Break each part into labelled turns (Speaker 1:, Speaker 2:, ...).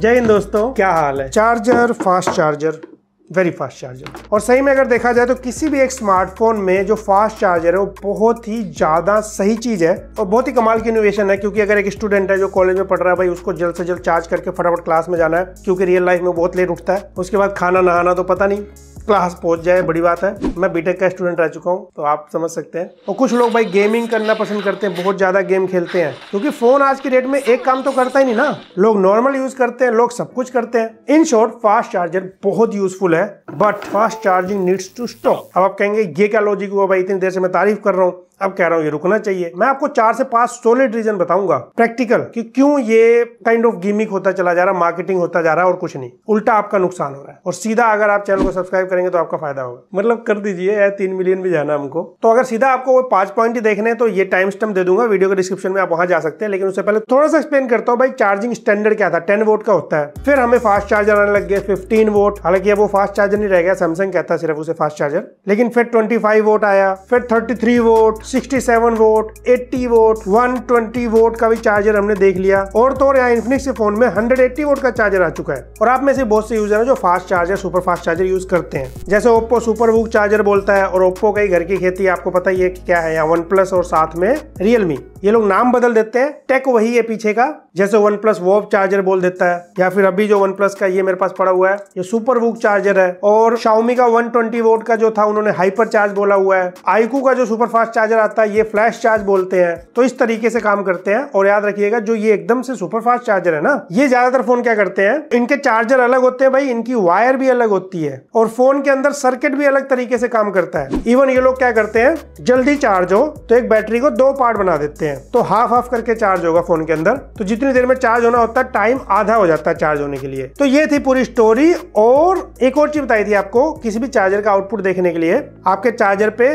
Speaker 1: जय हिंद दोस्तों क्या हाल है charger fast charger very fast charger और सही में अगर देखा जाए तो किसी भी एक स्मार्टफोन में जो फास्ट चार्जर है वो बहुत ही ज़्यादा सही चीज़ है और बहुत ही कमाल की इनोवेशन है क्योंकि अगर एक स्टूडेंट है जो कॉलेज में पढ़ रहा है भाई उसको जल्द से जल्द चार्ज करके फटाफट क्लास में जाना है क्योंकि रियल लाइफ में बहुत लेट उठता है उसके बाद खाना नहाना तो पता नहीं क्लास पहुंच जाए बड़ी बात है मैं बीटेक का स्टूडेंट रह चुका हूँ तो आप समझ सकते हैं और कुछ लोग भाई गेमिंग करना पसंद करते हैं बहुत ज़्यादा गेम खेलते हैं क्योंकि फ़ोन आज की डेट में एक काम तो करता ही नहीं ना लोग नॉर्मल यूज़ करते हैं लोग सब कुछ करते हैं इन शॉर्ट फास्ट चार्जर बहुत यूजफुल है but fast charging needs to stop अब आप कहेंगे ये क्या लॉजिक हुआ भाई इतनी देर से मैं तारीफ कर रहा हूँ अब कह रहा हूँ ये रुकना चाहिए मैं आपको चार से पांच सोलिड रीजन बताऊंगा प्रैक्टिकल कि क्यों ये काइंड ऑफ गिमिक होता चला जा रहा मार्केटिंग होता जा रहा है और कुछ नहीं उल्टा आपका नुकसान हो रहा है और सीधा अगर आप चैनल को सब्सक्राइब करेंगे तो आपका फायदा होगा मतलब कर दीजिए या तीन मिलियन भी जाना हमको तो अगर सीधा आपको वो पांच पॉइंट ही देखने हैं तो ये टाइम स्टम दे दूंगा वीडियो के डिस्क्रिप्शन में आप वहां जा सकते हैं लेकिन उससे पहले थोड़ा सा एक्सप्लेन करता हूँ भाई चार्जिंग स्टैंडर्ड क्या था टेन वोट का होता है फिर हमें फास्ट चार्जर आने लग गए फिफ्टीन वोट हालांकि अब वो फास्ट चार्जर नहीं रह गया सैमसंग कहता है सिर्फ उसे फास्ट चार्जर लेकिन फिर ट्वेंटी फाइव वोट आया फिर thirty three watt sixty seven watt eighty watt one twenty watt का भी चार्जर हमने देख लिया और तो और यहाँ इन्फिनिक्स के फोन में हंड्रेड एट्टी वोट का चार्जर आ चुका है और आप में से बहुत से यूजर है जो fast charger super fast charger use करते हैं हैं जैसे ओप्पो सुपर बुक चार्जर बोलता है और ओप्पो का ही घर की खेती आपको पता ही है क्या है या वन प्लस और साथ में रियलमी ये लोग नाम बदल देते हैं टेक वही है पीछे का जैसे वन प्लस वो चार्जर बोल देता है या फिर अभी जो वन प्लस का ये मेरे पास पड़ा हुआ है ये सुपर वुक चार्जर है और शाउमी का 120 वोट का जो था उन्होंने हाइपर चार्ज बोला हुआ है आईकू का जो सुपर फास्ट चार्जर आता है ये फ्लैश चार्ज बोलते हैं तो इस तरीके से काम करते हैं और याद रखियेगा जो ये एकदम से सुपर फास्ट चार्जर है ना ये ज्यादातर फोन क्या करते हैं इनके चार्जर अलग होते हैं भाई इनकी वायर भी अलग होती है और फोन के अंदर सर्किट भी अलग तरीके से काम करता है इवन ये लोग क्या करते हैं जल्दी चार्ज हो तो एक बैटरी को दो पार्ट बना देते हैं हैं तो हाफ हाफ करके चार्ज होगा फोन के अंदर तो जितनी देर में चार्ज होना होता है टाइम आधा हो जाता है चार्ज होने के लिए तो ये थी पूरी स्टोरी और एक और चीज बताई थी आपको किसी भी चार्जर का आउटपुट देखने के लिए आपके चार्जर पे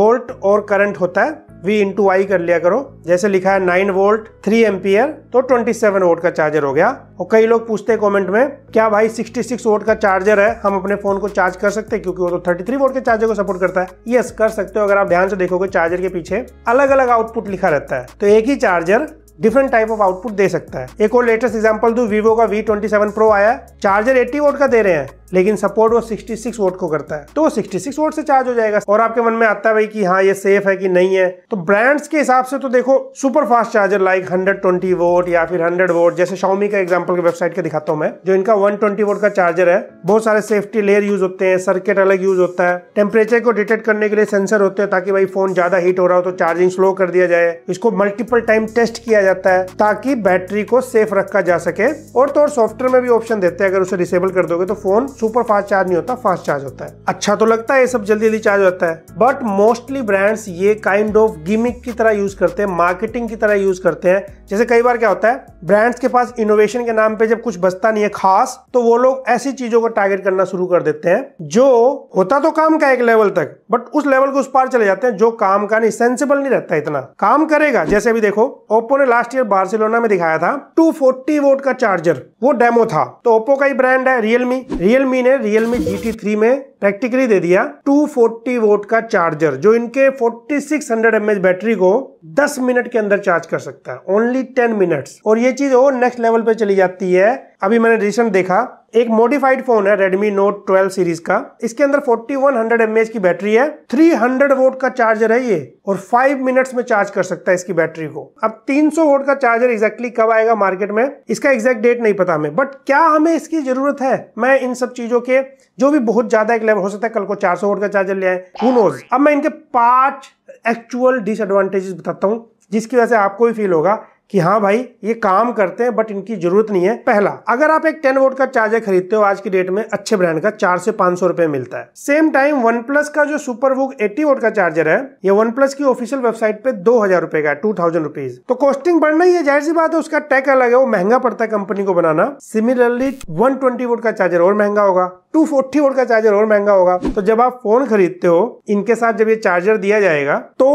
Speaker 1: वोल्ट और करंट होता है V इंटू आई कर लिया करो जैसे लिखा है 9 वोल्ट 3 एम्पियर तो 27 वोट का चार्जर हो गया और कई लोग पूछते हैं कमेंट में क्या भाई 66 वोट का चार्जर है हम अपने फोन को चार्ज कर सकते हैं क्योंकि वो तो 33 वोट के चार्जर को सपोर्ट करता है यस कर सकते हो अगर आप ध्यान से देखोगे चार्जर के पीछे अलग अलग आउटपुट लिखा रहता है तो एक ही charger different type of output दे सकता है एक और लेटेस्ट एग्जाम्पल दू वीवो का वी ट्वेंटी सेवन प्रो आया चार्जर एटी वोट का दे रहे हैं लेकिन सपोर्ट वो 66 वोट को करता है तो वो 66 वोट से चार्ज हो जाएगा और आपके मन में आता है भाई कि हाँ ये सेफ है कि नहीं है तो ब्रांड्स के हिसाब से तो देखो super fast charger like 120 watt या फिर 100 वोट जैसे शाउमी का एग्जाम्पल के वेबसाइट के दिखाता हूँ मैं जो इनका 120 वोट का चार्जर है बहुत सारे सेफ्टी लेयर यूज होते हैं सर्किट अलग यूज होता है टेम्परेचर को डिटेक्ट करने के लिए सेंसर होते हैं ताकि भाई फोन ज्यादा हीट हो रहा हो तो चार्जिंग स्लो कर दिया जाए इसको मल्टीपल टाइम टेस्ट किया जाता है ताकि बैटरी को सेफ रखा जा सके और तो और सॉफ्टवेयर में भी ऑप्शन देते हैं अगर उसे डिसेबल कर दोगे तो फोन सुपर फास्ट चार्ज नहीं होता फास्ट चार्ज होता है अच्छा तो लगता है ये सब जल्दी जल्दी चार्ज होता है बट मोस्टली ब्रांड्स ये काइंड ऑफ गिमिक की तरह यूज करते हैं मार्केटिंग की तरह यूज करते हैं जैसे कई बार क्या होता है ब्रांड्स के पास इनोवेशन के नाम पे जब कुछ बचता नहीं है खास तो वो लोग ऐसी चीजों को टारगेट करना शुरू कर देते हैं जो होता तो काम का एक लेवल तक बट उस लेवल को उस पार चले जाते हैं जो काम का नहीं सेंसिबल नहीं रहता इतना काम करेगा जैसे अभी देखो ओप्पो ने लास्ट ईयर बार्सिलोना में दिखाया था 240 वोट का चार्जर वो डेमो था तो ओप्पो का ही ब्रांड है रियलमी रियलमी रियलमी ने रियलमी जी टी थ्री में प्रैक्टिकली दे दिया 240 वोट का चार्जर जो इनके 4600 सिक्स बैटरी को 10 मिनट के अंदर चार्ज कर सकता है ओनली 10 मिनट्स और ये चीज और नेक्स्ट लेवल पे चली जाती है अभी मैंने रिसेंट देखा एक मॉडिफाइड फोन है Redmi Note 12 सीरीज का इसके अंदर 4100 mAh की बैटरी है 300 वोट का चार्जर है ये और 5 मिनट्स में चार्ज कर सकता है इसकी बैटरी को अब 300 वोट का चार्जर एग्जैक्टली कब आएगा मार्केट में इसका एग्जैक्ट डेट नहीं पता हमें बट क्या हमें इसकी जरूरत है मैं इन सब चीजों के जो भी बहुत ज्यादा एक ले हो सकता है कल को 400 वोट का चार्जर ले आए हु नोज अब मैं इनके पांच एक्चुअल डिसएडवांटेजेस बताता हूँ जिसकी वजह से आपको भी फील होगा कि हाँ भाई ये काम करते हैं बट इनकी जरूरत नहीं है पहला अगर आप एक 10 वोट का चार्जर खरीदते हो आज की डेट में अच्छे ब्रांड का चार से पांच सौ रुपए मिलता है सेम टाइम वन प्लस का जो सुपर वुक एट्टी वोट का चार्जर है ये वन प्लस की ऑफिशियल वेबसाइट पे दो हजार रुपए का टू थाउजेंड रुपीज तो कॉस्टिंग बढ़ना ही है जाहिर सी बात है उसका टैक अलग है वो महंगा पड़ता है कंपनी को बनाना सिमिलरली वन ट्वेंटी वोट का चार्जर और महंगा होगा टू फोर्टी वोट का चार्जर और महंगा होगा तो जब आप फोन खरीदते हो इनके साथ जब ये चार्जर दिया जाएगा तो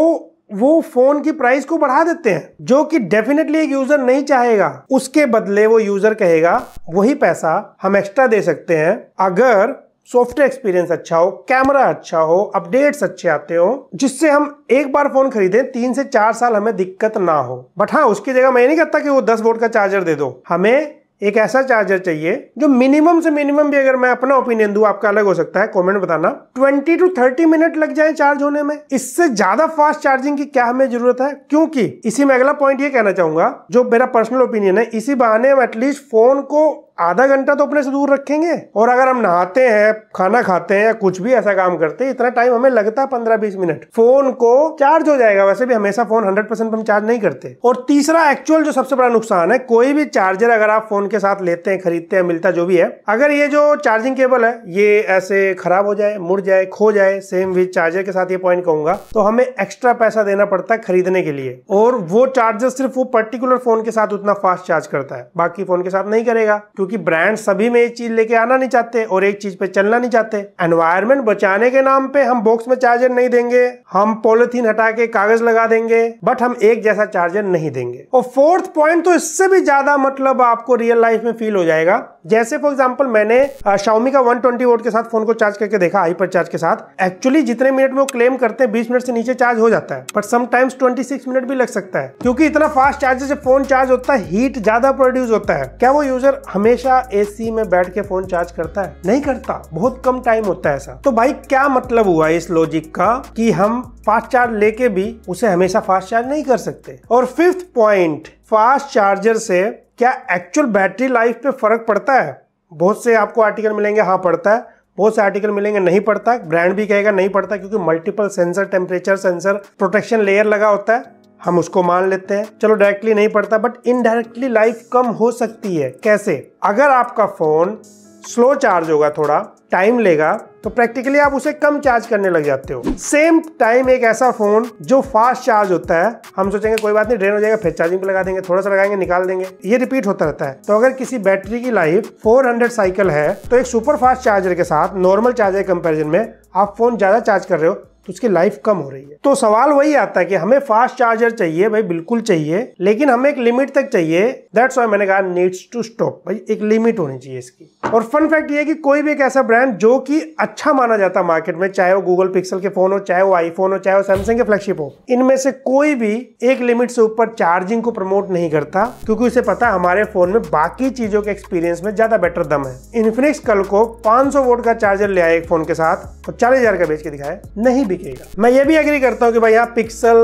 Speaker 1: वो फोन की प्राइस को बढ़ा देते हैं जो कि डेफिनेटली एक यूजर नहीं चाहेगा उसके बदले वो यूजर कहेगा वही पैसा हम एक्स्ट्रा दे सकते हैं अगर सॉफ्टवेयर एक्सपीरियंस अच्छा हो कैमरा अच्छा हो अपडेट्स अच्छे आते हो जिससे हम एक बार फोन खरीदे तीन से चार साल हमें दिक्कत ना हो बट हाँ उसकी जगह मैं नहीं कहता कि वो दस वोट का चार्जर दे दो हमें एक ऐसा चार्जर चाहिए जो मिनिमम से मिनिमम भी अगर मैं अपना ओपिनियन दूं आपका अलग हो सकता है कमेंट बताना 20 टू 30 मिनट लग जाए चार्ज होने में इससे ज्यादा फास्ट चार्जिंग की क्या हमें जरूरत है क्योंकि इसी में अगला पॉइंट ये कहना चाहूंगा जो मेरा पर्सनल ओपिनियन है इसी बहाने हम एटलीस्ट फोन को आधा घंटा तो अपने से दूर रखेंगे और अगर हम नहाते हैं खाना खाते हैं या कुछ भी ऐसा काम करते हैं इतना टाइम हमें लगता है पंद्रह बीस मिनट फोन को चार्ज हो जाएगा वैसे भी हमेशा फोन हंड्रेड परसेंट हम चार्ज नहीं करते और तीसरा एक्चुअल जो सबसे बड़ा नुकसान है कोई भी चार्जर अगर आप फोन के साथ लेते हैं खरीदते हैं मिलता जो भी है अगर ये जो चार्जिंग केबल है ये ऐसे खराब हो जाए मुड़ जाए खो जाए सेम विद चार्जर के साथ ये पॉइंट कहूंगा तो हमें एक्स्ट्रा पैसा देना पड़ता है खरीदने के लिए और वो चार्जर सिर्फ वो पर्टिकुलर फोन के साथ उतना फास्ट चार्ज करता है बाकी फोन के साथ नहीं करेगा क्योंकि ब्रांड सभी में एक चीज लेके आना नहीं चाहते और एक चीज पे चलना नहीं चाहते एनवायरमेंट बचाने के नाम पे हम बॉक्स में चार्जर नहीं देंगे हम पॉलिथीन हटा के कागज लगा देंगे बट हम एक जैसा चार्जर नहीं देंगे और फोर्थ पॉइंट तो इससे भी ज्यादा मतलब आपको रियल लाइफ में फील हो जाएगा जैसे फॉर एग्जाम्पल मैंने शाउमी का 120 ट्वेंटी के साथ फोन को चार्ज करके देखा हाइपर चार्ज के साथ एक्चुअली जितने मिनट में वो क्लेम करते हैं बीस मिनट से नीचे चार्ज हो जाता है बट समटाइम्स 26 मिनट भी लग सकता है क्योंकि इतना फास्ट चार्ज से फोन चार्ज होता है हीट ज्यादा प्रोड्यूस होता है क्या वो यूजर हमेशा ए में बैठ के फोन चार्ज करता है नहीं करता बहुत कम टाइम होता है ऐसा तो भाई क्या मतलब हुआ इस लॉजिक का की हम फास्ट चार्ज लेके भी उसे हमेशा फास्ट चार्ज नहीं कर सकते और फिफ्थ पॉइंट फास्ट चार्जर से क्या एक्चुअल बैटरी लाइफ पे फ़र्क पड़ता है बहुत से आपको आर्टिकल मिलेंगे हाँ पड़ता है बहुत से आर्टिकल मिलेंगे नहीं पड़ता ब्रांड भी कहेगा नहीं पड़ता क्योंकि multiple sensor temperature sensor protection layer लगा होता है हम उसको मान लेते हैं चलो डायरेक्टली नहीं पड़ता बट इनडायरेक्टली लाइफ कम हो सकती है कैसे अगर आपका फोन स्लो चार्ज होगा थोड़ा टाइम लेगा तो प्रैक्टिकली आप उसे कम चार्ज करने लग जाते हो सेम टाइम एक ऐसा फोन जो फास्ट चार्ज होता है हम सोचेंगे कोई बात नहीं ड्रेन हो जाएगा फिर चार्जिंग पे लगा देंगे थोड़ा सा लगाएंगे निकाल देंगे ये रिपीट होता रहता है तो अगर किसी बैटरी की लाइफ 400 साइकिल है तो एक सुपर फास्ट चार्जर के साथ नॉर्मल चार्जर के कंपेरिजन में आप फोन ज्यादा चार्ज कर रहे हो तो उसकी लाइफ कम हो रही है तो सवाल वही आता है कि हमें फास्ट चार्जर चाहिए भाई बिल्कुल चाहिए लेकिन हमें एक लिमिट तक चाहिए दैट्स वाई मैंने कहा नीड्स टू स्टॉप भाई एक लिमिट होनी चाहिए इसकी और फन फैक्ट ये कि कोई भी एक ऐसा ब्रांड जो कि अच्छा माना जाता है मार्केट में चाहे वो गूगल पिक्सल के फोन हो चाहे वो आईफोन हो चाहे वो सैमसंग के फ्लैगशिप हो इनमें से कोई भी एक लिमिट से ऊपर चार्जिंग को प्रमोट नहीं करता क्योंकि उसे पता है हमारे फोन में बाकी चीजों के एक्सपीरियंस में ज्यादा बेटर दम है इन्फिनिक्स कल को पांच वोट का चार्जर ले आया एक फोन के साथ और चालीस का बेच के दिखाया नहीं दिखेगा मैं ये भी एग्री करता हूँ कि भाई आप पिक्सल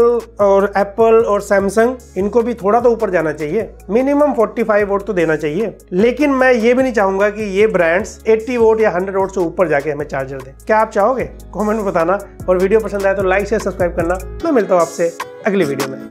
Speaker 1: और एप्पल और सैमसंग इनको भी थोड़ा तो ऊपर जाना चाहिए मिनिमम 45 वोट तो देना चाहिए लेकिन मैं ये भी नहीं चाहूंगा कि ये ब्रांड्स 80 वोट या 100 वोट से ऊपर जाके हमें चार्जर दें क्या आप चाहोगे कॉमेंट में बताना और वीडियो पसंद आए तो लाइक शेयर सब्सक्राइब करना मैं मिलता हूँ आपसे अगली वीडियो में